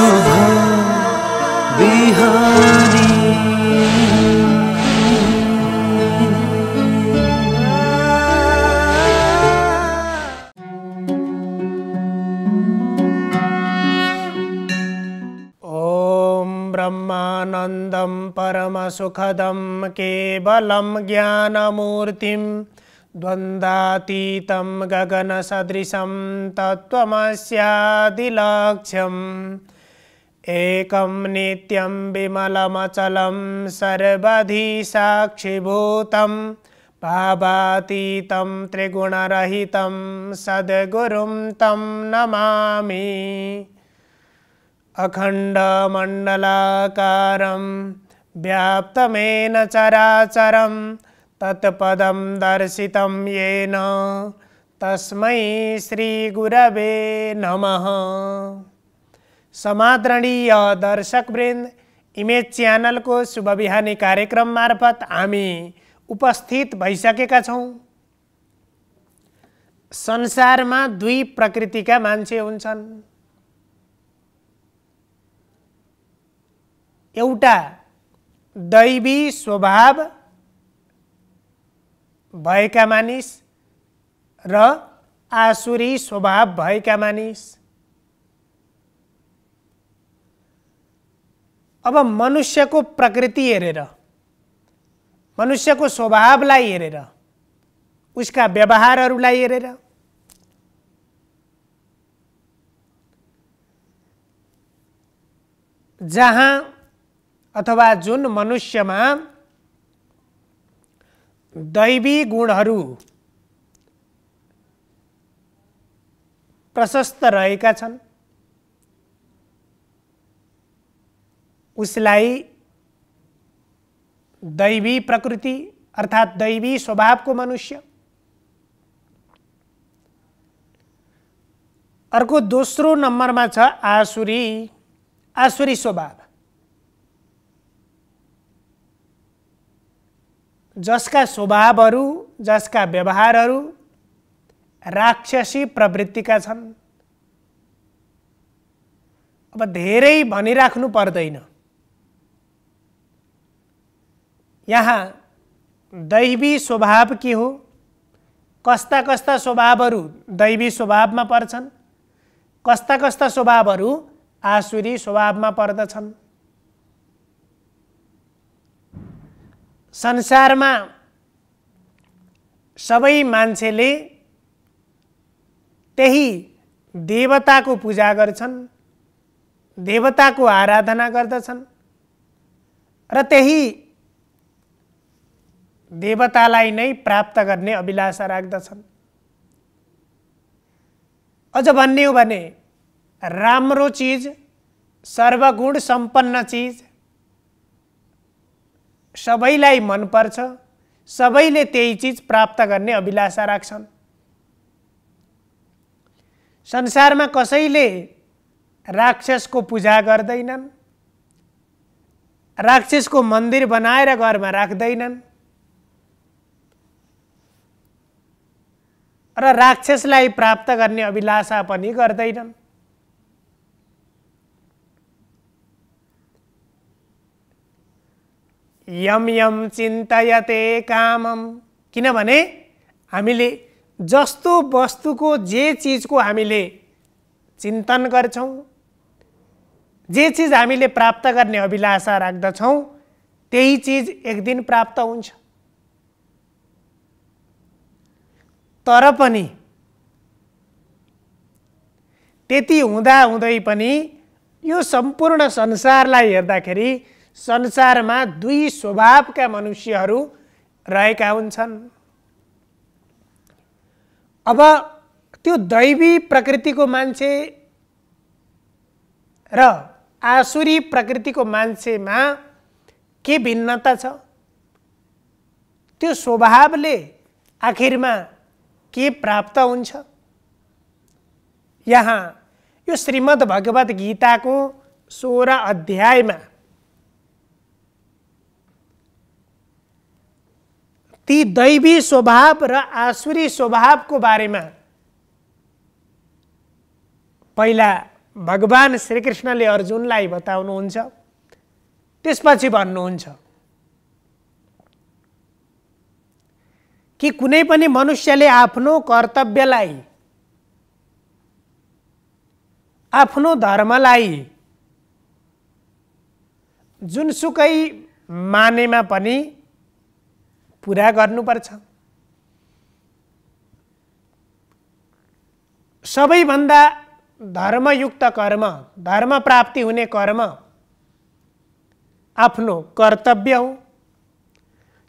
ॐ ब्रह्मानन्दं परमसुखदं केवलं ज्ञानमूर्तिं द्वन्द्वातीतं गगनसदृशं तत्त्वमस्यादिलक्ष्यम् एकं नित्यं विमलमचलं सर्वधि साक्षिभूतं पापातीतं त्रिगुणरहितं सद्गुरुं तं नमामि अखण्डमण्डलाकारं व्याप्तमेन चराचरं तत्पदं दर्शितं येन तस्मै श्रीगुरवे नमः समादरणीय दर्शकवृन्द इमेज च्यानलको शुभ बिहानी कार्यक्रम मार्फत हामी उपस्थित भइसकेका छौँ संसारमा दुई प्रकृतिका मान्छे हुन्छन् एउटा दैवी स्वभाव भएका मानिस र आसुरी स्वभाव भएका मानिस अब मनुष्यको प्रकृति हेरेर मनुष्यको स्वभावलाई हेरेर उसका व्यवहारहरूलाई हेरेर जहाँ अथवा जुन मनुष्यमा दैवी गुणहरू प्रशस्त रहेका छन् उसलाई दैवी प्रकृति अर्थात् दैवी स्वभावको मनुष्य अर्को दोस्रो नम्बरमा छ आसुरी आसुरी स्वभाव जसका स्वभावहरू जसका व्यवहारहरू राक्षसी प्रवृत्तिका छन् अब धेरै भनिराख्नु पर्दैन यहाँ दैवी स्वभाव के हो कस्ता कस्ता स्वभावहरू दैवी स्वभावमा पर्छन् कस्ता कस्ता स्वभावहरू आसुरी स्वभावमा पर्दछन् संसारमा सबै मान्छेले त्यही देवताको पूजा गर्छन् देवताको आराधना गर्दछन् र त्यही देवतालाई नै प्राप्त गर्ने अभिलाषा राख्दछन् अझ भन्ने हो भने राम्रो चिज सर्वगुण सम्पन्न चिज सबैलाई मनपर्छ सबैले त्यही चिज प्राप्त गर्ने अभिलाषा राख्छन् संसारमा कसैले राक्षसको पूजा गर्दैनन् राक्षसको मन्दिर बनाएर घरमा राख्दैनन् र राक्षसलाई प्राप्त गर्ने अभिलाषा पनि गर्दैनन् यम यम चिन्तयते कामम किनभने हामीले जस्तो वस्तुको जे चिजको हामीले चिन्तन गर्छौँ जे चिज हामीले प्राप्त गर्ने अभिलाषा राख्दछौँ त्यही चिज एक दिन प्राप्त हुन्छ तर पनि त्यति हुँदाहुँदै पनि यो सम्पूर्ण संसारलाई हेर्दाखेरि संसारमा दुई स्वभावका मनुष्यहरू रहेका हुन्छन् अब त्यो दैवी प्रकृतिको मान्छे र आसुरी प्रकृतिको मान्छेमा के भिन्नता छ त्यो स्वभावले आखिरमा के प्राप्त हुन्छ यहाँ यो श्रीमद् भगवद् गीताको सोह्र अध्यायमा ती दैवी स्वभाव र आसुरी स्वभावको बारेमा पहिला भगवान् श्रीकृष्णले अर्जुनलाई बताउनुहुन्छ त्यसपछि भन्नुहुन्छ कि कुनै पनि मनुष्यले आफ्नो कर्तव्यलाई आफ्नो धर्मलाई जुनसुकै मानेमा पनि पुरा गर्नुपर्छ सबैभन्दा धर्मयुक्त कर्म धर्म प्राप्ति हुने कर्म आफ्नो कर्तव्य हो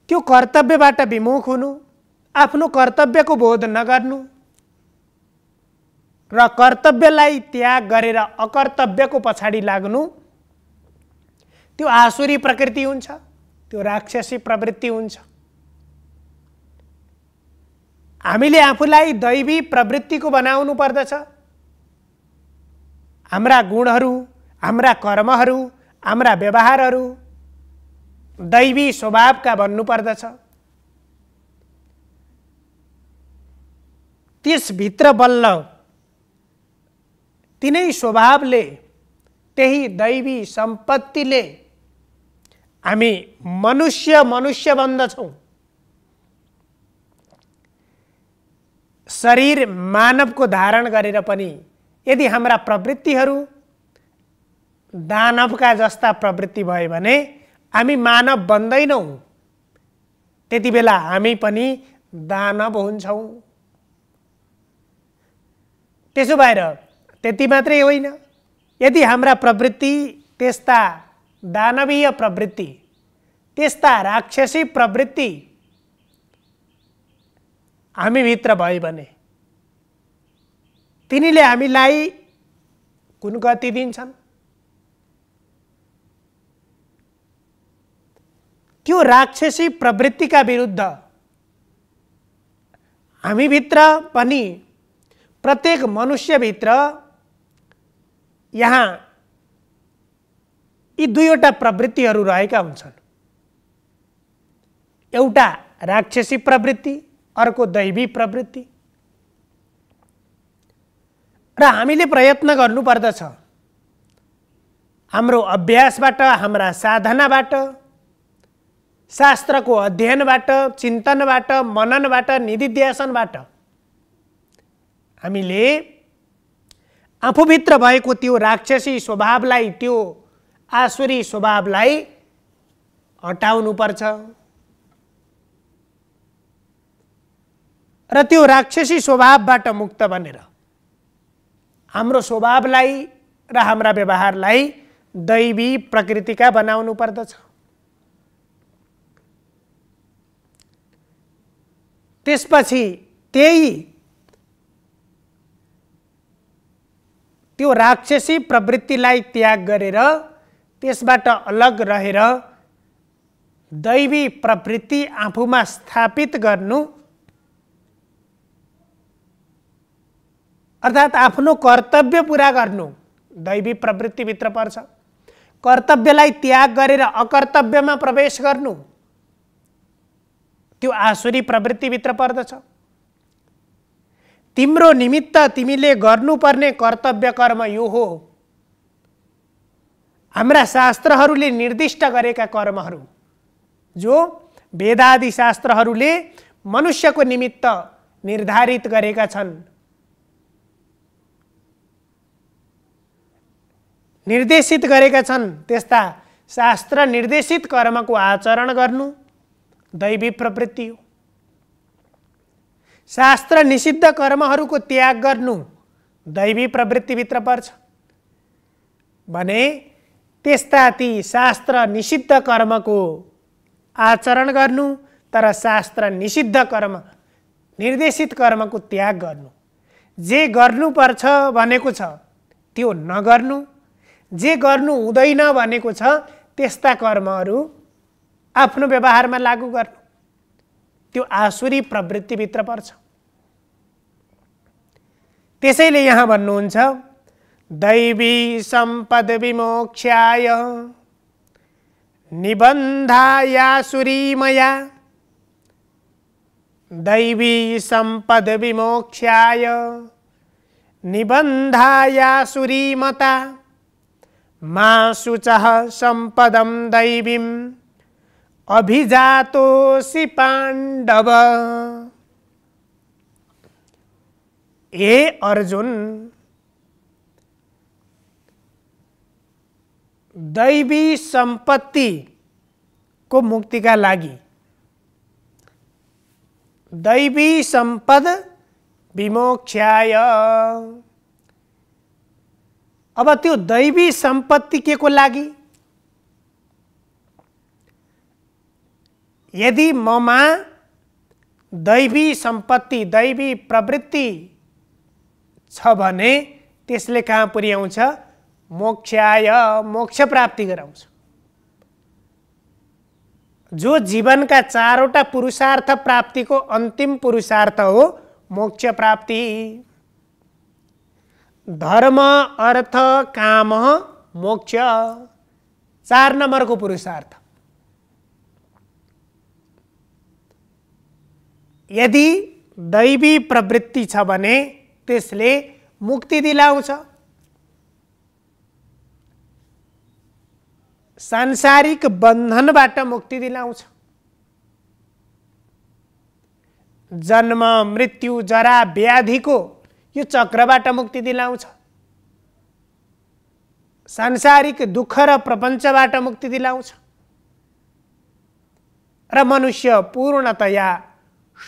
त्यो कर्तव्यबाट विमुख हुनु आफ्नो कर्तव्यको बोध नगर्नु र कर्तव्यलाई त्याग गरेर अकर्तव्यको पछाडि लाग्नु त्यो आसुरी प्रकृति हुन्छ त्यो राक्षसी प्रवृत्ति हुन्छ हामीले आफूलाई दैवी प्रवृत्तिको बनाउनु पर्दछ हाम्रा गुणहरू हाम्रा कर्महरू हाम्रा व्यवहारहरू दैवी स्वभावका भन्नुपर्दछ त्यसभित्र बल्ल तिनै स्वभावले त्यही दैवी सम्पत्तिले हामी मनुष्य मनुष्य बन्दछौँ शरीर मानवको धारण गरेर पनि यदि हाम्रा प्रवृत्तिहरू दानवका जस्ता प्रवृत्ति भयो भने हामी मानव बन्दैनौँ त्यति बेला हामी पनि दानव हुन्छौँ त्यसो भएर त्यति मात्रै होइन यदि हाम्रा प्रवृत्ति त्यस्ता दानवीय प्रवृत्ति त्यस्ता राक्षसी प्रवृत्ति हामीभित्र भयो भने तिनीले हामीलाई कुन गति दिन्छन् त्यो राक्षसी प्रवृत्तिका विरुद्ध हामीभित्र पनि प्रत्येक मनुष्यभित्र यहाँ यी दुईवटा प्रवृत्तिहरू रहेका हुन्छन् एउटा राक्षसी प्रवृत्ति अर्को दैवी प्रवृत्ति र हामीले प्रयत्न गर्नुपर्दछ हाम्रो अभ्यासबाट हाम्रा साधनाबाट शास्त्रको अध्ययनबाट चिन्तनबाट मननबाट निधिध्यासनबाट हामीले आफूभित्र भएको त्यो राक्षसी स्वभावलाई त्यो आसुरी स्वभावलाई हटाउनुपर्छ र त्यो राक्षसी स्वभावबाट मुक्त बनेर हाम्रो स्वभावलाई र हाम्रा व्यवहारलाई दैवी प्रकृतिका बनाउनु पर्दछ त्यसपछि त्यही त्यो राक्षसी प्रवृत्तिलाई त्याग गरेर त्यसबाट अलग रहेर दैवी प्रवृत्ति आफूमा स्थापित गर्नु अर्थात् आफ्नो कर्तव्य पुरा गर्नु दैवी प्रवृत्तिभित्र पर्छ कर्तव्यलाई त्याग गरेर अकर्तव्यमा प्रवेश गर्नु त्यो आसुरी प्रवृत्तिभित्र पर्दछ तिम्रो निमित्त तिमीले गर्नुपर्ने कर्तव्य कर्म यो हो हाम्रा शास्त्रहरूले निर्दिष्ट गरेका कर्महरू जो वेदादि शास्त्रहरूले मनुष्यको निमित्त निर्धारित गरेका छन् निर्देशित गरेका छन् त्यस्ता शास्त्र निर्देशित कर्मको आचरण गर्नु दैवी प्रवृत्ति हो शास्त्र निषिद्ध कर्महरूको त्याग गर्नु दैवी प्रवृत्तिभित्र पर्छ भने त्यस्ता ती शास्त्र निषिद्ध कर्मको आचरण गर्नु तर शास्त्र निषिद्ध कर्म निर्देशित कर्मको त्याग गर्नु जे गर्नुपर्छ भनेको छ त्यो नगर्नु जे गर्नु हुँदैन भनेको छ त्यस्ता कर्महरू आफ्नो व्यवहारमा लागू गर्नु त्यो आसुरी प्रवृत्तिभित्र पर्छ त्यसैले यहाँ भन्नुहुन्छ दैवी सम्पद विमोक्षाय निबन्धाया सुरीमया दैवी सम्पद विमोक्षाय निबन्धाया सुरीमता मा शुचः सम्पदं दैवीम् अभिजातोऽसि पाण्डव ए अर्जुन दैवी सम्पत्तिको मुक्तिका लागि दैवी सम्पद विमोक्षाय अब त्यो दैवी सम्पत्ति के को लागि यदि ममा दैवी सम्पत्ति दैवी प्रवृत्ति छ भने त्यसले कहाँ पुर्याउँछ मोक्षाय मोक्ष प्राप्ति गराउँछ जो जीवनका चारवटा पुरुषार्थ प्राप्तिको अन्तिम पुरुषार्थ हो मोक्ष प्राप्ति धर्म अर्थ काम मोक्ष चार नम्बरको पुरुषार्थ यदि दैवी प्रवृत्ति छ भने त्यसले मुक्ति दिलाउँछ सांसारिक बन्धनबाट मुक्ति दिलाउँछ जन्म मृत्यु जरा व्याधिको यो चक्रबाट मुक्ति दिलाउँछ सांसारिक दुःख र प्रपञ्चबाट मुक्ति दिलाउँछ र मनुष्य पूर्णतया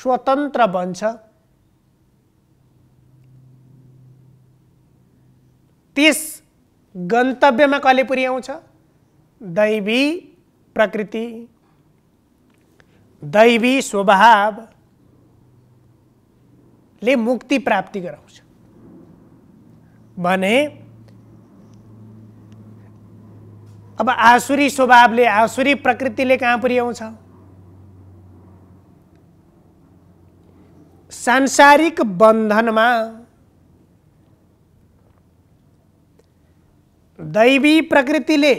स्वतन्त्र बन्छ त्यस गन्तव्यमा कसले पुर्याउँछ दैवी प्रकृति दैवी स्वभावले मुक्ति प्राप्ति गराउँछ भने अब आसुरी स्वभावले आसुरी प्रकृतिले कहाँ पुर्याउँछ सांसारिक बन्धनमा दैवी प्रकृतिले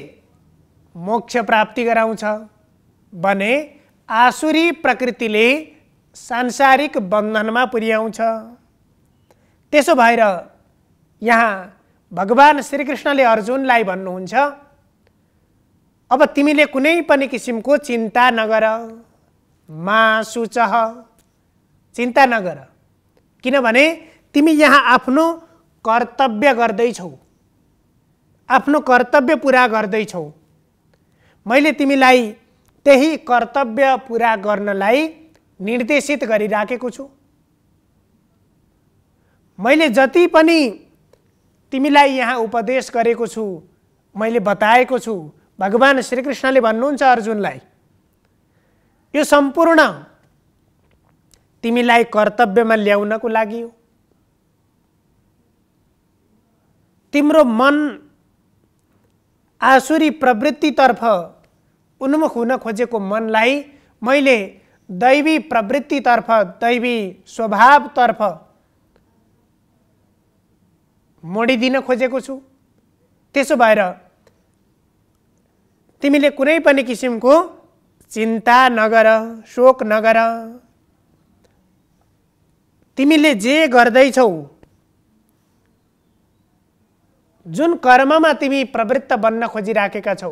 मोक्ष प्राप्ति गराउँछ भने आसुरी प्रकृतिले सांसारिक बन्धनमा पुर्याउँछ त्यसो भएर यहाँ भगवान् श्रीकृष्णले अर्जुनलाई भन्नुहुन्छ अब तिमीले कुनै पनि किसिमको चिन्ता नगर मासुचह चिन्ता नगर किनभने तिमी यहाँ आफ्नो कर्तव्य गर्दैछौ आफ्नो कर्तव्य पुरा गर्दैछौ मैले तिमीलाई त्यही कर्तव्य पुरा गर्नलाई निर्देशित गरिराखेको छु मैले जति पनि तिमीलाई यहाँ उपदेश गरेको छु मैले बताएको छु भगवान् श्रीकृष्णले भन्नुहुन्छ अर्जुनलाई यो सम्पूर्ण तिमीलाई कर्तव्यमा ल्याउनको लागि हो तिम्रो मन आसुरी प्रवृत्तितर्फ उन्मुख हुन खोजेको मनलाई मैले दैवी प्रवृत्तितर्फ दैवी स्वभावतर्फ मोडिदिन खोजेको छु त्यसो भएर तिमीले कुनै पनि किसिमको चिन्ता नगर शोक नगर तिमीले जे गर्दैछौ जुन कर्ममा तिमी प्रवृत्त बन्न खोजिराखेका छौ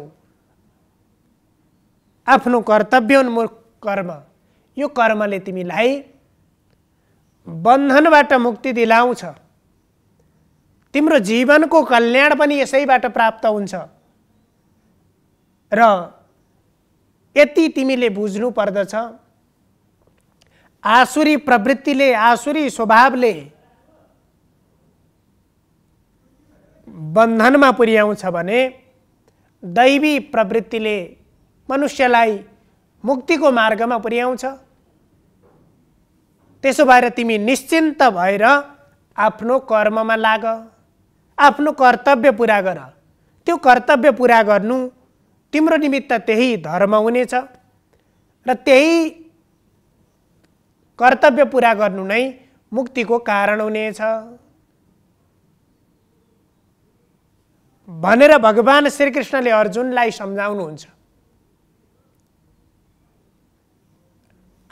आफ्नो कर्तव्योन्मुख कर्म यो कर्मले तिमीलाई बन्धनबाट मुक्ति दिलाउँछ तिम्रो जीवनको कल्याण पनि यसैबाट प्राप्त हुन्छ र यति तिमीले बुझ्नु पर्दछ आसुरी प्रवृत्तिले आसुरी स्वभावले बन्धनमा पुर्याउँछ भने दैवी प्रवृत्तिले मनुष्यलाई मुक्तिको मार्गमा पुर्याउँछ त्यसो भएर तिमी निश्चिन्त भएर आफ्नो कर्ममा लाग आफ्नो कर्तव्य पुरा गर त्यो कर्तव्य पुरा गर्नु तिम्रो निमित्त त्यही धर्म हुनेछ र त्यही कर्तव्य पुरा गर्नु नै मुक्तिको कारण हुनेछ भनेर भगवान् श्रीकृष्णले अर्जुनलाई सम्झाउनुहुन्छ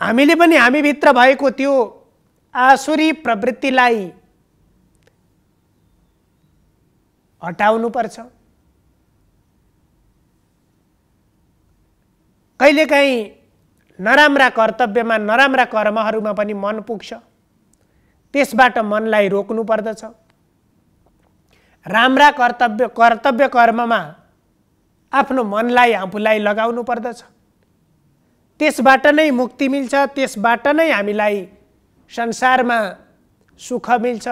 हामीले पनि हामीभित्र भएको त्यो आसुरी प्रवृत्तिलाई हटाउनुपर्छ कहिलेकाहीँ नराम्रा कर्तव्यमा नराम्रा कर्महरूमा पनि मन पुग्छ त्यसबाट मनलाई रोक्नु पर्दछ राम्रा कर्तव्य कर्तव्य कर्ममा आफ्नो मनलाई आफूलाई लगाउनु पर्दछ त्यसबाट नै मुक्ति मिल्छ त्यसबाट नै हामीलाई संसारमा सुख मिल्छ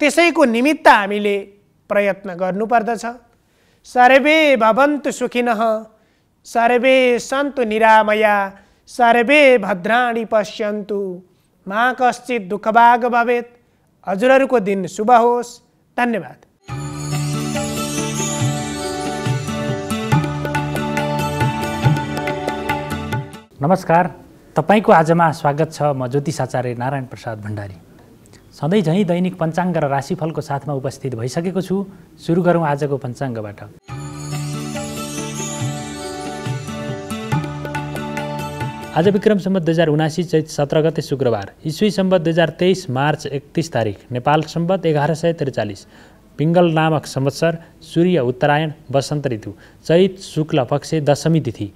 त्यसैको निमित्त हामीले प्रयत्न गर्नुपर्दछ सर्वे भवन्तु सुखिन सर्वे सन्तु निरामया सर्वे भद्राणी पश्यन्तु मा कश्चित दुःखभाग भवेत् हजुरहरूको दिन शुभ होस् धन्यवाद नमस्कार तपाईँको आजमा स्वागत छ म ज्योतिष आचार्य नारायण प्रसाद भण्डारी सधैँ झैँ दैनिक पञ्चाङ्ग र राशिफलको साथमा उपस्थित भइसकेको छु सुरु गरौँ आजको पञ्चाङ्गबाट आज विक्रम सम्बत दुई हजार उनासी चैत सत्र गते शुक्रबार इस्वी सम्बत दुई हजार तेइस मार्च एकतिस तारिक नेपाल सम्बत एघार सय त्रिचालिस पिङ्गल नामक संवत्सर सूर्य उत्तरायण वसन्त ऋतु चैत शुक्ल पक्ष दशमी तिथि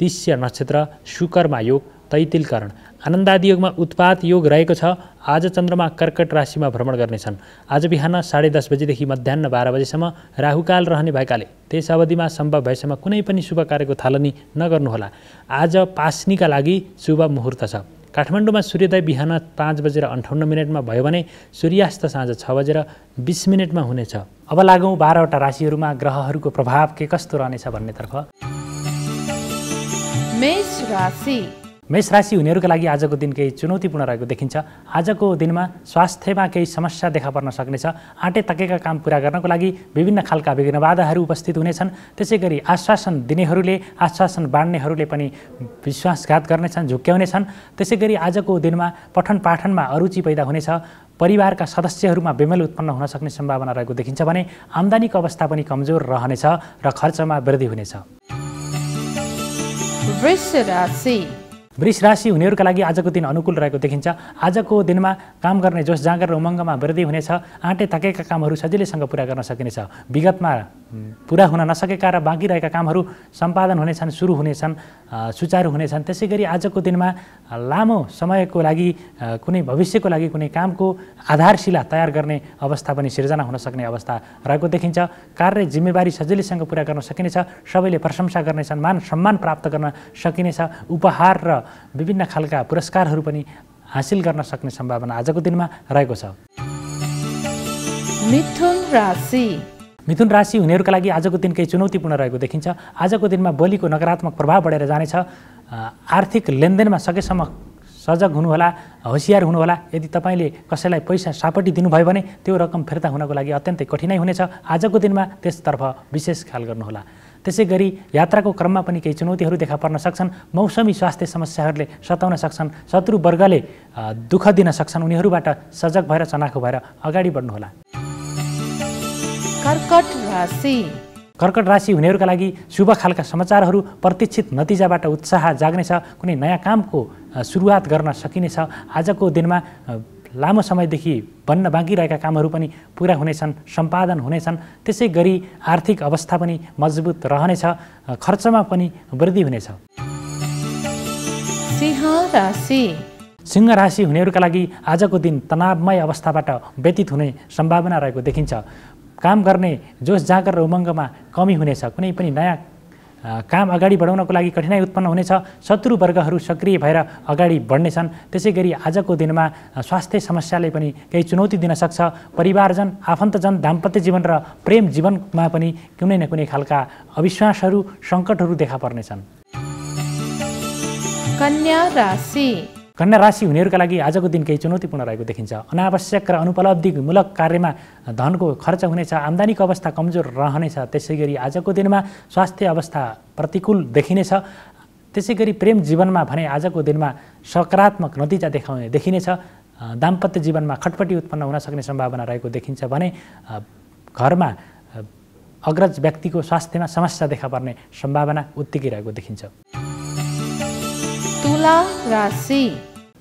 तिस्य नक्षत्र शुकर्मा योग तैतिल कारण आनन्दादि योगमा उत्पात योग रहेको छ आज चन्द्रमा कर्कट राशिमा भ्रमण गर्नेछन् आज बिहान साढे दस बजीदेखि मध्याह बाह्र बजीसम्म राहुकाल रहने भएकाले त्यस अवधिमा सम्भव भएसम्म कुनै पनि शुभ कार्यको थालनी नगर्नुहोला आज पास्नीका लागि शुभ मुहुर्त छ काठमाडौँमा सूर्योदय बिहान पाँच बजेर अन्ठाउन्न मिनटमा भयो भने सूर्यास्त साँझ छ बजेर बिस मिनटमा हुनेछ अब लागौँ बाह्रवटा राशिहरूमा ग्रहहरूको प्रभाव के कस्तो रहनेछ भन्नेतर्फ मेष मेष राशि हुनेहरूको लागि आजको दिन केही चुनौतीपूर्ण रहेको देखिन्छ आजको दिनमा स्वास्थ्यमा केही समस्या देखा पर्न सक्नेछ आँटे तकेका काम पुरा गर्नको लागि विभिन्न खालका विघ्न बाधाहरू उपस्थित हुनेछन् त्यसै गरी आश्वासन दिनेहरूले आश्वासन बाँड्नेहरूले पनि विश्वासघात गर्नेछन् झुक्क्याउनेछन् त्यसै गरी आजको दिनमा पठन पाठनमा अरुचि पैदा हुनेछ परिवारका सदस्यहरूमा बेमेल उत्पन्न हुन सक्ने सम्भावना रहेको देखिन्छ भने आम्दानीको अवस्था पनि कमजोर रहनेछ र खर्चमा वृद्धि हुनेछ वृष राशि हुनेहरूका लागि आजको दिन अनुकूल रहेको देखिन्छ आजको दिनमा काम गर्ने जोस जाँगर र उमङ्गमा वृद्धि हुनेछ आँटे थकेका कामहरू सजिलैसँग पुरा गर्न सकिनेछ विगतमा पुरा हुन नसकेका र बाँकी रहेका कामहरू सम्पादन हुनेछन् सुरु हुनेछन् सुचारु हुनेछन् त्यसै गरी आजको दिनमा लामो समयको लागि कुनै भविष्यको लागि कुनै कामको आधारशिला तयार गर्ने अवस्था पनि सिर्जना हुन सक्ने अवस्था रहेको देखिन्छ कार्य जिम्मेवारी सजिलैसँग पुरा गर्न सकिनेछ सबैले प्रशंसा गर्नेछन् मान सम्मान प्राप्त गर्न सकिनेछ उपहार र विभिन्न खालका पुरस्कारहरू पनि हासिल गर्न सक्ने सम्भावना आजको दिनमा रहेको छ मिथुन राशि मिथुन राशि हुनेहरूका लागि आजको दिन केही चुनौतीपूर्ण रहेको देखिन्छ आजको दिनमा बोलीको नकारात्मक प्रभाव बढेर जानेछ आर्थिक लेनदेनमा सकेसम्म सजग हुनुहोला होसियार हुनुहोला यदि तपाईँले कसैलाई पैसा सापट्टि दिनुभयो भने त्यो रकम फिर्ता हुनको लागि अत्यन्तै कठिनाइ हुनेछ आजको दिनमा त्यसतर्फ विशेष ख्याल गर्नुहोला त्यसै गरी यात्राको क्रममा पनि केही चुनौतीहरू देखा पर्न सक्छन् मौसमी स्वास्थ्य समस्याहरूले सताउन सक्छन् शत्रुवर्गले दुःख दिन सक्छन् उनीहरूबाट सजग भएर चनाखो भएर अगाडि बढ्नुहोला कर्कट राशि कर्कट राशि हुनेहरूका लागि शुभ खालका समाचारहरू प्रतीक्षित नतिजाबाट उत्साह जाग्नेछ कुनै नयाँ कामको सुरुवात गर्न सकिनेछ आजको दिनमा लामो समयदेखि बन्न बाँकी रहेका कामहरू पनि पुरा हुनेछन् सम्पादन हुनेछन् त्यसै गरी आर्थिक अवस्था पनि मजबुत रहनेछ खर्चमा पनि वृद्धि हुनेछ सिंह राशि हुनेहरूका लागि आजको दिन तनावमय अवस्थाबाट व्यतीत हुने सम्भावना रहेको देखिन्छ काम गर्ने जोस जागर र उमङ्गमा कमी हुनेछ कुनै पनि नयाँ काम अगाडि बढाउनको लागि कठिनाइ उत्पन्न हुनेछ शत्रुवर्गहरू सक्रिय भएर अगाडि बढ्नेछन् त्यसै गरी आजको दिनमा स्वास्थ्य समस्याले पनि केही चुनौती दिन सक्छ परिवारजन आफन्तजन दाम्पत्य जीवन र प्रेम जीवनमा पनि कुनै न कुनै खालका अविश्वासहरू सङ्कटहरू देखा पर्नेछन् कन्या राशि कन्या राशि हुनेहरूका लागि आजको दिन केही चुनौतीपूर्ण रहेको देखिन्छ अनावश्यक र अनुपलब्धिमूलक कार्यमा धनको खर्च हुनेछ आम्दानीको अवस्था कमजोर रहनेछ त्यसै गरी आजको दिनमा स्वास्थ्य अवस्था प्रतिकूल देखिनेछ त्यसै गरी प्रेम जीवनमा भने आजको दिनमा सकारात्मक नतिजा देखाउने देखिनेछ दाम्पत्य जीवनमा खटपटी उत्पन्न हुन सक्ने सम्भावना रहेको देखिन्छ भने घरमा अग्रज व्यक्तिको स्वास्थ्यमा समस्या देखा पर्ने सम्भावना उत्तिकै रहेको देखिन्छ तुला राशि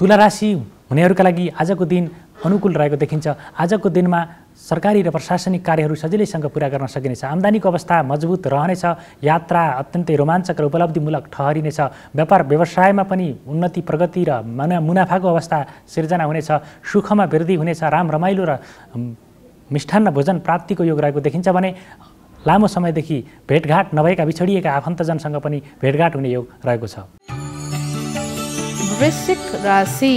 तुला राशि हुनेहरूका लागि आजको दिन अनुकूल रहेको देखिन्छ आजको दिनमा सरकारी र प्रशासनिक कार्यहरू सजिलैसँग पुरा गर्न सकिनेछ आम्दानीको अवस्था मजबुत रहनेछ यात्रा अत्यन्तै रोमाञ्चक र उपलब्धिमूलक ठहरिनेछ व्यापार व्यवसायमा पनि उन्नति प्रगति र मन मुनाफाको अवस्था सिर्जना हुनेछ सुखमा वृद्धि हुनेछ राम रमाइलो र मिष्ठान्न भोजन प्राप्तिको योग रहेको देखिन्छ भने लामो समयदेखि भेटघाट नभएका बिछडिएका आफन्तजनसँग पनि भेटघाट हुने योग रहेको छ वृश्चिक राशि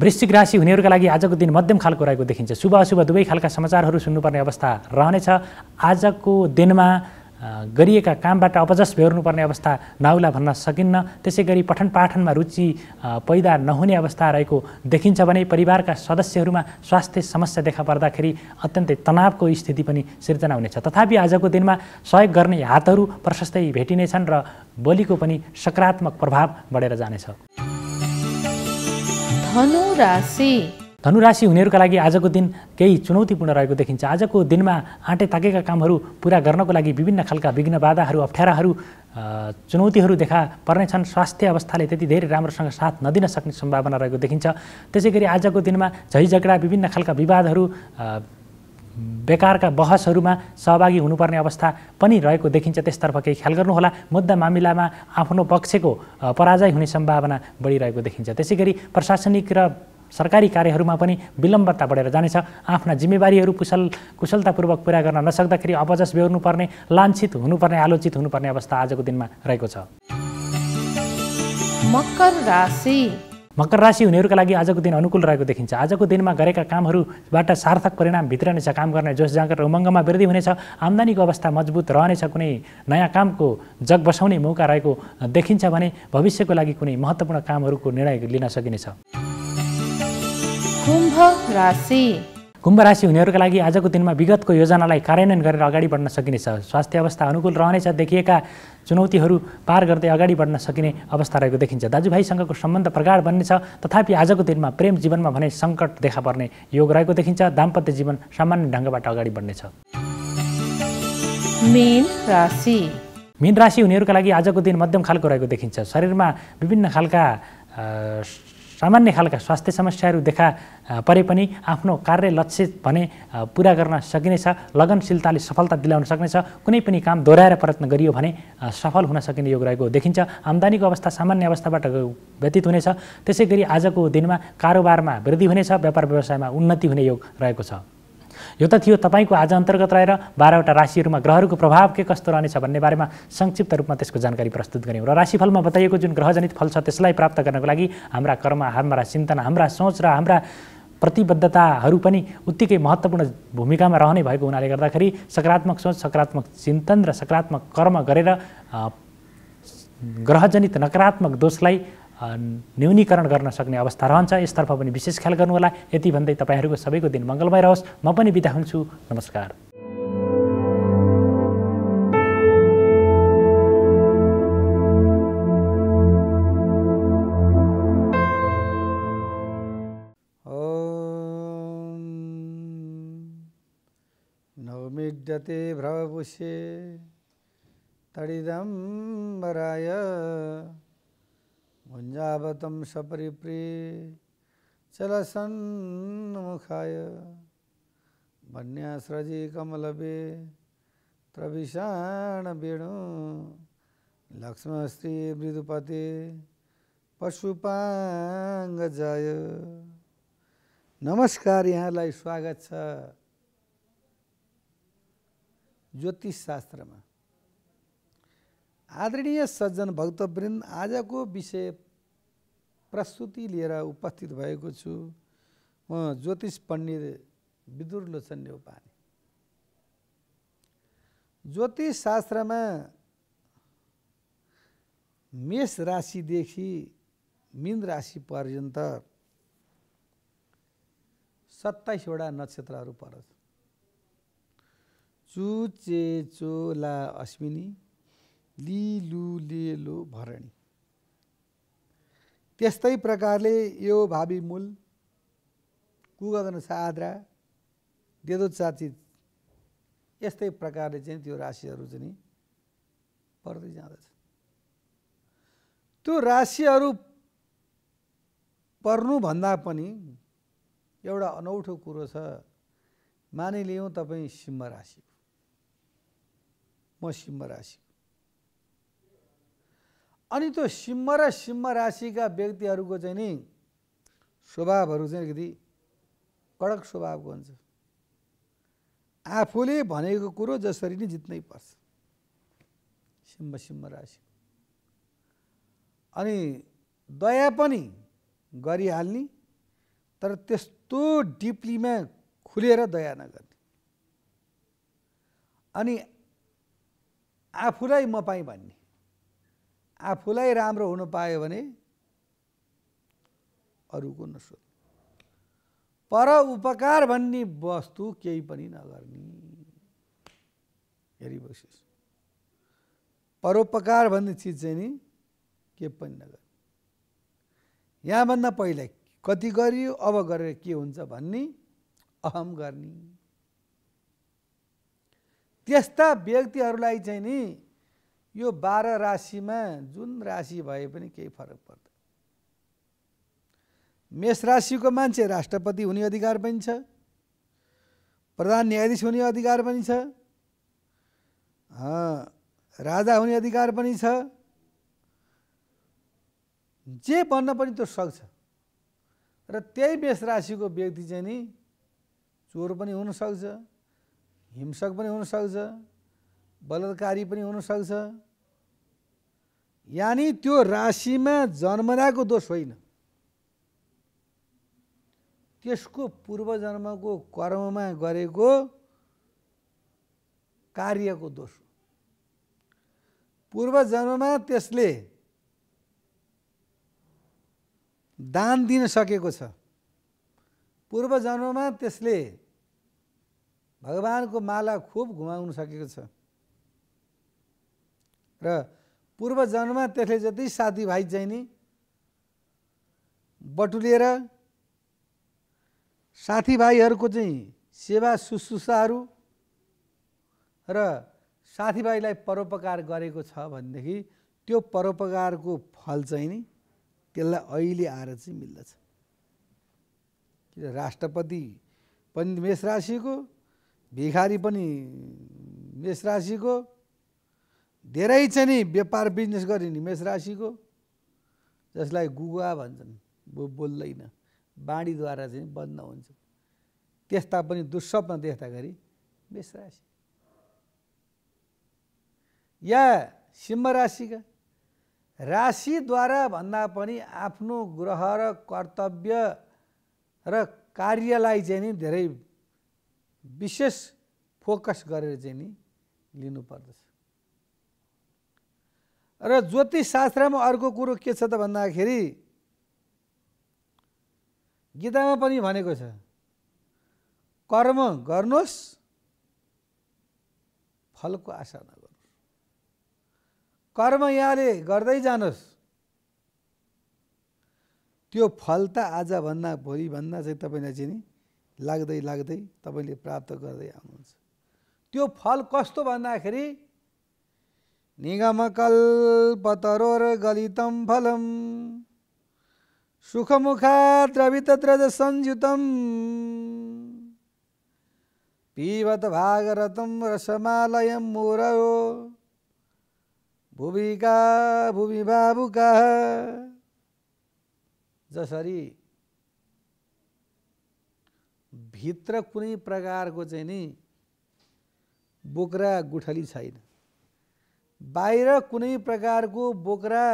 वृश्चिक राशि हुनेहरूका लागि आजको दिन मध्यम खालको रहेको देखिन्छ शुभ अशुभ दुवै खालका समाचारहरू सुन्नुपर्ने अवस्था रहनेछ आजको दिनमा गरिएका कामबाट अपजस बेहोर्नुपर्ने अवस्था नाउला भन्न सकिन्न त्यसै गरी पठन पाठनमा रुचि पैदा नहुने अवस्था रहेको देखिन्छ भने परिवारका सदस्यहरूमा स्वास्थ्य समस्या देखा पर्दाखेरि अत्यन्तै तनावको स्थिति पनि सिर्जना हुनेछ तथापि आजको दिनमा सहयोग गर्ने हातहरू प्रशस्तै भेटिनेछन् र बोलीको पनि सकारात्मक प्रभाव बढेर जानेछ धनु धनुराशि हुनेहरूका लागि आजको दिन केही चुनौतीपूर्ण रहेको देखिन्छ आजको दिनमा आँटे ताकेका कामहरू पुरा गर्नको लागि विभिन्न खालका विघ्न बाधाहरू अप्ठ्याराहरू चुनौतीहरू देखा पर्नेछन् स्वास्थ्य अवस्थाले त्यति धेरै राम्रोसँग साथ नदिन सक्ने सम्भावना रहेको देखिन्छ त्यसै गरी आजको दिनमा झैझगडा विभिन्न खालका विवादहरू बेकारका बहसहरूमा सहभागी हुनुपर्ने अवस्था पनि रहेको देखिन्छ त्यसतर्फ केही ख्याल गर्नुहोला मुद्दा मामिलामा आफ्नो पक्षको पराजय हुने सम्भावना बढिरहेको देखिन्छ त्यसै गरी प्रशासनिक र सरकारी कार्यहरूमा पनि विलम्बता बढेर जानेछ आफ्ना जिम्मेवारीहरू कुशल कुशलतापूर्वक पुरा गर्न नसक्दाखेरि अपजस बेहोर्नुपर्ने लाञ्छित हुनुपर्ने आलोचित हुनुपर्ने अवस्था आजको दिनमा रहेको छ मकर राशि मकर राशि हुनेहरूका लागि आजको दिन अनुकूल रहेको देखिन्छ आजको दिनमा गरेका कामहरूबाट सार्थक परिणाम छ काम गर्ने जोस जाँगर र उमङ्गमा वृद्धि हुनेछ आम्दानीको अवस्था मजबुत रहनेछ कुनै नयाँ कामको जग बसाउने मौका रहेको देखिन्छ भने भविष्यको लागि कुनै महत्त्वपूर्ण कामहरूको निर्णय लिन सकिनेछ कुम्भ राशि हुनेहरूका लागि आजको दिनमा विगतको योजनालाई कार्यान्वयन गरेर अगाडि बढ्न सकिनेछ स्वास्थ्य अवस्था अनुकूल रहनेछ देखिएका चुनौतीहरू पार गर्दै अगाडि बढ्न सकिने अवस्था रहेको देखिन्छ दाजुभाइसँगको सम्बन्ध प्रगाड बन्नेछ तथापि आजको दिनमा प्रेम जीवनमा भने सङ्कट देखा पर्ने योग रहेको देखिन्छ दाम्पत्य जीवन सामान्य ढङ्गबाट अगाडि बढ्नेछ मीन राशि हुनेहरूका लागि आजको दिन मध्यम खालको रहेको देखिन्छ शरीरमा विभिन्न खालका सामान्य खालका स्वास्थ्य समस्याहरू देखा परे पनि आफ्नो कार्य लक्ष्य भने पुरा गर्न सकिनेछ लगनशीलताले सफलता दिलाउन सक्नेछ कुनै पनि काम दोहोऱ्याएर प्रयत्न गरियो भने सफल हुन सकिने योग रहेको देखिन्छ आम्दानीको अवस्था सामान्य अवस्थाबाट व्यतीत हुनेछ त्यसै गरी आजको दिनमा कारोबारमा वृद्धि हुनेछ व्यापार व्यवसायमा उन्नति हुने योग रहेको छ यो त थियो तपाईँको आज अन्तर्गत रहेर बाह्रवटा राशिहरूमा ग्रहहरूको प्रभाव के कस्तो रहनेछ भन्ने बारेमा संक्षिप्त रूपमा त्यसको जानकारी प्रस्तुत गऱ्यौँ र राशिफलमा बताइएको जुन ग्रहजनित फल छ त्यसलाई प्राप्त गर्नको लागि हाम्रा कर्म हाम्रा चिन्तन हाम्रा सोच र हाम्रा प्रतिबद्धताहरू पनि उत्तिकै महत्त्वपूर्ण भूमिकामा रहने भएको हुनाले गर्दाखेरि सकारात्मक सोच सकारात्मक चिन्तन र सकारात्मक कर्म गरेर ग्रहजनित नकारात्मक दोषलाई न्यूनीकरण गर्न सक्ने अवस्था रहन्छ यसतर्फ पनि विशेष ख्याल गर्नुहोला यति भन्दै तपाईँहरूको सबैको दिन मङ्गलमय रहोस् म पनि बिदा हुन्छु नमस्कार विद्यते भ्रवपुष्ये तडिदम्बराय भुञ्जावतं सपरिप्रे चलसन्मुखाय भन्यास्रजी कमलबे त्रविषाणवेणु लक्ष्मस्त्री मृदुपते जय नमस्कार यहाँलाई स्वागत छ ज्योतिष शास्त्रमा आदरणीय सज्जन भक्तवृन्द आजको विषय प्रस्तुति लिएर उपस्थित भएको छु म ज्योतिष पण्डित विदुर लोचन नेउपाने ज्योतिष शास्त्रमा मेष राशिदेखि मिन राशि पर्यन्त सत्ताइसवटा नक्षत्रहरू पर्दछ चुचे चोला अश्विनी लिलुलेलो भरणी त्यस्तै प्रकारले यो भावी मूल कुगगन साद्रा देदोचाचित यस्तै प्रकारले चाहिँ त्यो राशिहरू चाहिँ पर्दै जाँदछ त्यो राशिहरू पर्नुभन्दा पनि एउटा अनौठो कुरो छ मानिलियौँ तपाईँ सिंह राशि म सिंह राशिको अनि त्यो सिंह र सिंह राशिका व्यक्तिहरूको चाहिँ नि स्वभावहरू चाहिँ अलिकति कडक स्वभावको हुन्छ आफूले भनेको कुरो जसरी नै जित्नै पर्छ सिंह सिंह राशि अनि दया पनि गरिहाल्ने तर त्यस्तो डिप्लीमा खुलेर दया नगर्ने अनि आफूलाई म पाएँ भन्ने आफूलाई राम्रो हुन पायो भने अरूको नसोच पर उपकार भन्ने वस्तु केही पनि नगर्ने हेरिबसिस् परोपकार भन्ने चिज चाहिँ नि के पनि नगर्ने यहाँभन्दा पहिला कति गरियो अब गरेर के हुन्छ भन्ने अहम गर्ने त्यस्ता व्यक्तिहरूलाई चाहिँ नि यो बाह्र राशिमा जुन राशि भए पनि केही फरक पर्दैन मेष राशिको मान्छे राष्ट्रपति हुने अधिकार पनि छ प्रधान न्यायाधीश हुने अधिकार पनि छ राजा हुने अधिकार पनि छ जे बन्न पनि त्यो सक्छ र त्यही मेष राशिको व्यक्ति चाहिँ नि चोर पनि हुनसक्छ हिंसक पनि हुनसक्छ बलात्कारी पनि हुनसक्छ यानि त्यो राशिमा जन्मदाको दोष होइन त्यसको पूर्वजन्मको कर्ममा गरेको कार्यको दोष हो पूर्वजन्ममा त्यसले दान दिन सकेको छ पूर्वजन्ममा त्यसले भगवानको माला खुब घुमाउन सकेको छ र पूर्व जन्म त्यसले जति साथीभाइ चाहिँ नि बटुलिएर साथीभाइहरूको चाहिँ सेवा शुश्रूषाहरू र साथीभाइलाई परोपकार गरेको छ भनेदेखि त्यो परोपकारको फल चाहिँ नि त्यसलाई अहिले आएर चाहिँ मिल्दछ किन राष्ट्रपति पनि मेष राशिको भिखारी पनि मेष राशिको धेरै चाहिँ नि व्यापार बिजनेस गर्ने नि मेष राशिको जसलाई गुवा भन्छन् बोल्दैन बाणीद्वारा चाहिँ बन्द हुन्छ त्यस्ता पनि दुस्वप्न देख्दाखेरि मेष राशि या सिंह राशिका राशिद्वारा भन्दा पनि आफ्नो ग्रह र कर्तव्य र कार्यलाई चाहिँ नि धेरै विशेष फोकस गरेर चाहिँ नि लिनुपर्दछ र ज्योतिष शास्त्रमा अर्को कुरो के छ त भन्दाखेरि गीतामा पनि भनेको छ कर्म गर्नुहोस् फलको आशा नगर्नु कर्म यहाँले गर्दै जानुहोस् त्यो फल त आजभन्दा भोलिभन्दा चाहिँ तपाईँलाई चाहिँ नि लाग्दै लाग्दै तपाईँले प्राप्त गर्दै आउनुहुन्छ त्यो फल कस्तो भन्दाखेरि निगमकल्पतरोर्गलितं फलं सुखमुखाद्रवितद्रजसंयुतं पीबत भागरतं रसमालयं मूरयो भुविका भुवि बाबुका जसरी भित्र कुनै प्रकारको चाहिँ नि बोक्रा गुठली छैन बाहिर कुनै प्रकारको बोक्रा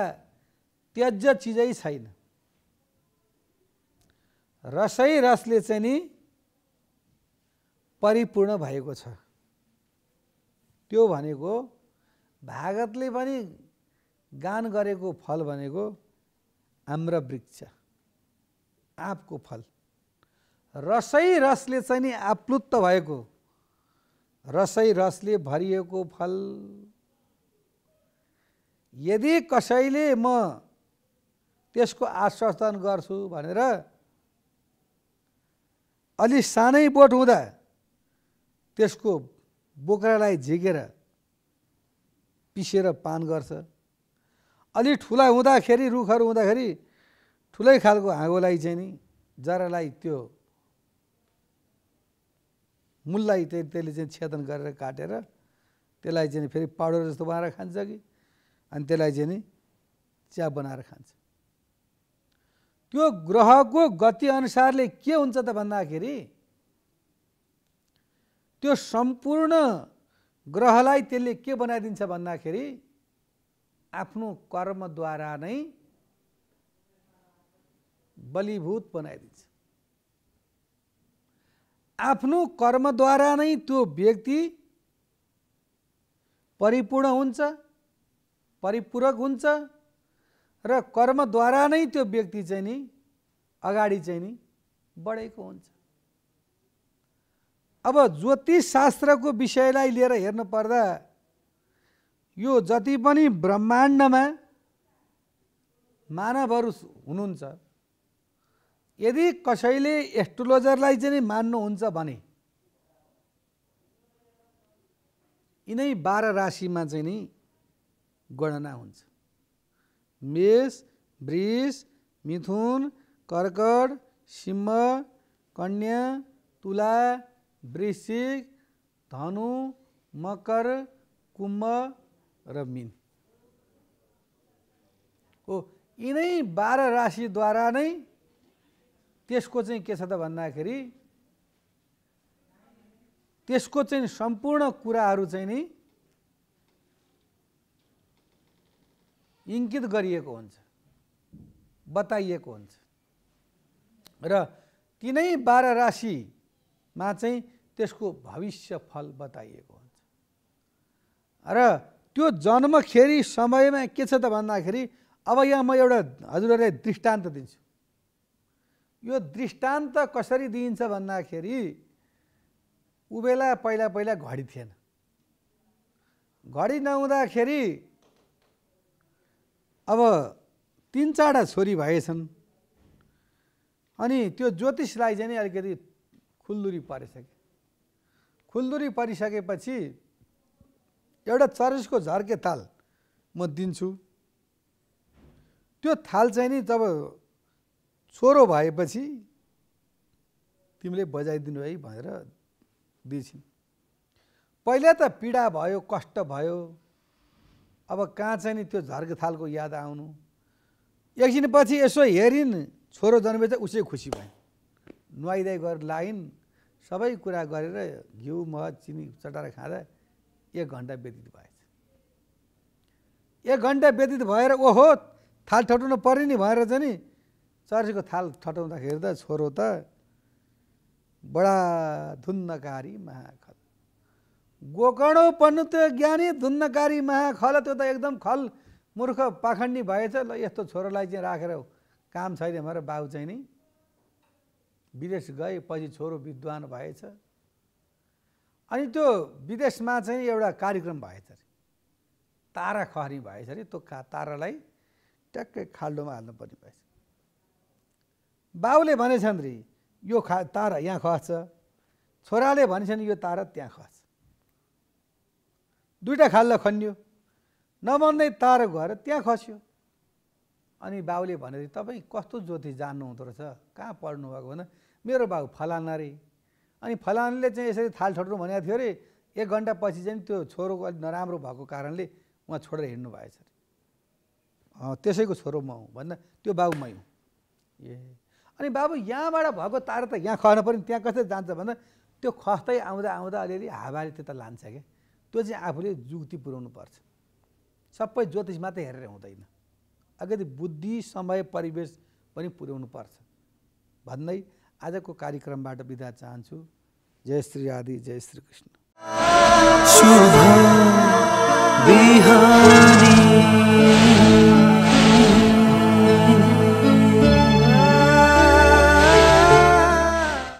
त्याज्य चिजै छैन रसै रसले चाहिँ नि परिपूर्ण भएको छ त्यो भनेको भागतले पनि गान गरेको फल भनेको आम्र वृक्ष आँपको फल रसै रसले चाहिँ नि आप्लुत्त भएको रसै रसले भरिएको फल यदि कसैले म त्यसको आश्वासन गर्छु भनेर अलि सानै बोट हुँदा त्यसको बोक्रालाई झिकेर पिसेर पान गर्छ अलि ठुला हुँदाखेरि रुखहरू हुँदाखेरि ठुलै खालको हाँगोलाई चाहिँ नि जरालाई त्यो मूललाई त्यसले चाहिँ छेदन गरेर काटेर त्यसलाई चाहिँ फेरि पाउडर जस्तो बनाएर खान्छ कि अनि त्यसलाई चाहिँ नि चिया बनाएर खान्छ त्यो ग्रहको गतिअनुसारले के हुन्छ त भन्दाखेरि त्यो सम्पूर्ण ग्रहलाई त्यसले के बनाइदिन्छ भन्दाखेरि आफ्नो कर्मद्वारा नै बलिभूत बनाइदिन्छ आफ्नो कर्मद्वारा नै त्यो व्यक्ति परिपूर्ण हुन्छ परिपूरक हुन्छ र कर्मद्वारा नै त्यो व्यक्ति चाहिँ नि अगाडि चाहिँ नि बढेको हुन्छ अब ज्योतिष शास्त्रको विषयलाई लिएर हेर्नु पर्दा यो जति पनि ब्रह्माण्डमा मानवहरू हुनुहुन्छ यदि कसैले एस्ट्रोलोजरलाई चाहिँ नि मान्नुहुन्छ भने यिनै बाह्र राशिमा चाहिँ नि गणना हुन्छ मेष वृष मिथुन कर्कट सिंह कन्या तुला वृश्चिक धनु मकर कुम्भ र मिन हो यिनै बाह्र राशिद्वारा नै त्यसको चाहिँ के छ त भन्दाखेरि त्यसको चाहिँ सम्पूर्ण कुराहरू चाहिँ नि इङ्कित गरिएको हुन्छ बताइएको हुन्छ र तिनै बाह्र राशिमा चाहिँ त्यसको भविष्य फल बताइएको हुन्छ र त्यो जन्मखेरि समयमा के छ त भन्दाखेरि अब यहाँ म एउटा हजुरहरूलाई दृष्टान्त दिन्छु यो दृष्टान्त कसरी दिइन्छ भन्दाखेरि उबेला पहिला पहिला घडी थिएन घडी नहुँदाखेरि अब तिन चारवटा छोरी भएछन् अनि त्यो ज्योतिषलाई चाहिँ नि अलिकति खुल्दुरी परिसके खुल्दुरी परिसकेपछि एउटा चरसको झर्के थाल म दिन्छु त्यो थाल चाहिँ नि जब छोरो भएपछि तिमीले बजाइदिनु है भनेर दिन्छन् पहिला त पीडा भयो कष्ट भयो अब कहाँ चाहिँ नि त्यो थालको याद आउनु एकछिनपछि यसो हेरिन् छोरो जन्मेछ उसै खुसी भयो नुहाइदाई गरेर लाइन् सबै कुरा गरेर घिउ मह चिनी चटाएर खाँदा एक घन्टा व्यतीत भएछ एक घन्टा व्यतीत भएर ओहो थाल ठटाउनु पर्यो नि भनेर चाहिँ नि चर्चीको थाल ठटाउँदाखेरि त छोरो त बडा धुन्नकारी महाक गोकर्ण पन्नुत्व ज्ञानी धुन्नकारी महाखल त्यो त एकदम खल मूर्ख पाखण्डी भएछ ल यस्तो छोरोलाई चाहिँ राखेर काम छैन भनेर बाउ चाहिँ नि विदेश गए पछि छोरो विद्वान भएछ अनि त्यो विदेशमा चाहिँ एउटा कार्यक्रम भएछ अरे तारा खहरी भएछ अरे त्यो का तारालाई ट्याक्कै खाल्डोमा हाल्नुपर्ने भएछ बाबुले भनेछन् रे यो खा तारा यहाँ खस्छ छोराले भनेछन् यो तारा त्यहाँ खस्छ दुइटा खाल्ला खन्यो नमन्दै तार गएर त्यहाँ खस्यो अनि बाबुले भने तपाईँ कस्तो ज्योतिष जान्नुहुँदो रहेछ कहाँ पढ्नुभएको भन्दा मेरो बाबु फलाना रे अनि फलानाले चाहिँ यसरी थाल छोड्नु भनेको थियो अरे एक घन्टा पछि चाहिँ त्यो छोरोको अलिक नराम्रो भएको कारणले उहाँ छोडेर हिँड्नु भएछ अरे त्यसैको छोरो म हुँ भन्दा त्यो बाबु मै हुँ ए अनि बाबु यहाँबाट भएको तार त यहाँ खन पऱ्यो त्यहाँ कसरी जान्छ भन्दा त्यो खस्दै आउँदा आउँदा अलिअलि हावाले त्यता लान्छ क्या त्यो चाहिँ आफूले जुक्ति पुर्याउनु पर्छ सबै ज्योतिष मात्रै हेरेर हुँदैन अलिकति बुद्धि समय परिवेश पनि पुर्याउनु पर्छ भन्दै आजको कार्यक्रमबाट बिदा चाहन्छु जय श्री आदि जय श्री कृष्ण